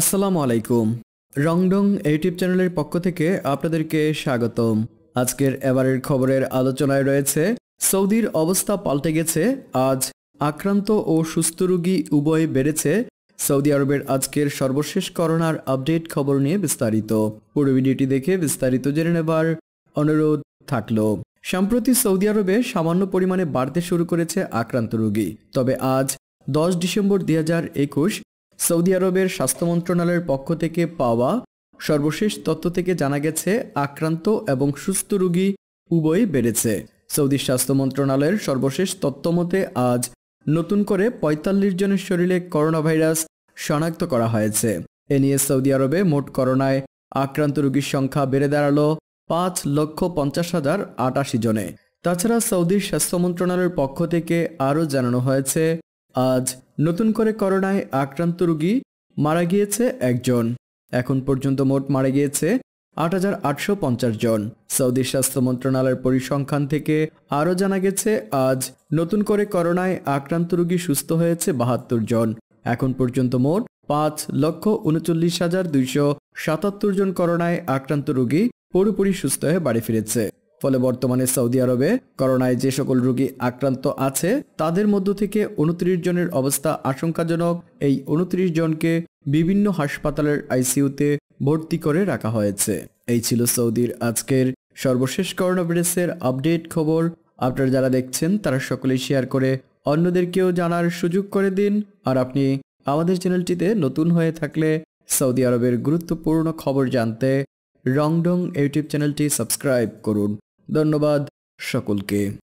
আসসালামু আলাইকুম রংডং ইউটিউব চ্যানেলের পক্ষ থেকে আপনাদেরকে স্বাগতম আজকের এবারের খবরের আলোচনায় রয়েছে সৌদির অবস্থা পাল্টে গেছে আজ আক্রান্ত ও সুস্থ রোগী উভয় বেড়েছে সৌদি আরবের আজকের সর্বশেষ করোনার আপডেট খবর নিয়ে বিস্তারিত পুরো ভিডিওটি দেখে বিস্তারিত জেনে নেবার অনুরোধ থাকলো সম্প্রতি সৌদি আরবে সামান্য পরিমাণে বাড়তে শুরু করেছে আক্রান্ত রোগী তবে আজ দশ ডিসেম্বর দুই সৌদি আরবের স্বাস্থ্য মন্ত্রণালয়ের পক্ষ থেকে পাওয়া সর্বশেষ তথ্য থেকে জানা গেছে আক্রান্ত এবং সুস্থ রুগী উভয়ই বেড়েছে সৌদি স্বাস্থ্য মন্ত্রণালয়ের সর্বশেষ তথ্য মতে আজ নতুন করে ৪৫ জনের শরীরে করোনা ভাইরাস শনাক্ত করা হয়েছে এ নিয়ে সৌদি আরবে মোট করোনায় আক্রান্ত রুগীর সংখ্যা বেড়ে দাঁড়ালো পাঁচ লক্ষ পঞ্চাশ হাজার আটাশি জনে তাছাড়া সৌদির স্বাস্থ্য মন্ত্রণালয়ের পক্ষ থেকে আরও জানানো হয়েছে আজ নতুন করে করোনায় আক্রান্ত রুগী মারা গিয়েছে একজন এখন পর্যন্ত মোট মারা গিয়েছে আট হাজার আটশো পঞ্চাশ জন সৌদি স্বাস্থ্য মন্ত্রণালয়ের পরিসংখ্যান থেকে আরও জানা গেছে আজ নতুন করে করোনায় আক্রান্ত রুগী সুস্থ হয়েছে বাহাত্তর জন এখন পর্যন্ত মোট পাঁচ লক্ষ উনচল্লিশ হাজার দুইশো সাতাত্তর জন করোনায় আক্রান্ত রুগী পুরোপুরি সুস্থ হয়ে বাড়ি ফিরেছে ফলে বর্তমানে সৌদি আরবে করোনায় যে সকল রোগী আক্রান্ত আছে তাদের মধ্য থেকে উনত্রিশ জনের অবস্থা আশঙ্কাজনক এই উনত্রিশ জনকে বিভিন্ন হাসপাতালের আইসিইউতে ভর্তি করে রাখা হয়েছে এই ছিল সৌদির আজকের সর্বশেষ করোনা ভাইরাসের আপডেট খবর আপনারা যারা দেখছেন তারা সকলে শেয়ার করে অন্যদেরকেও জানার সুযোগ করে দিন আর আপনি আমাদের চ্যানেলটিতে নতুন হয়ে থাকলে সৌদি আরবের গুরুত্বপূর্ণ খবর জানতে রংডং ইউটিউব চ্যানেলটি সাবস্ক্রাইব করুন ধন্যবাদ সকলকে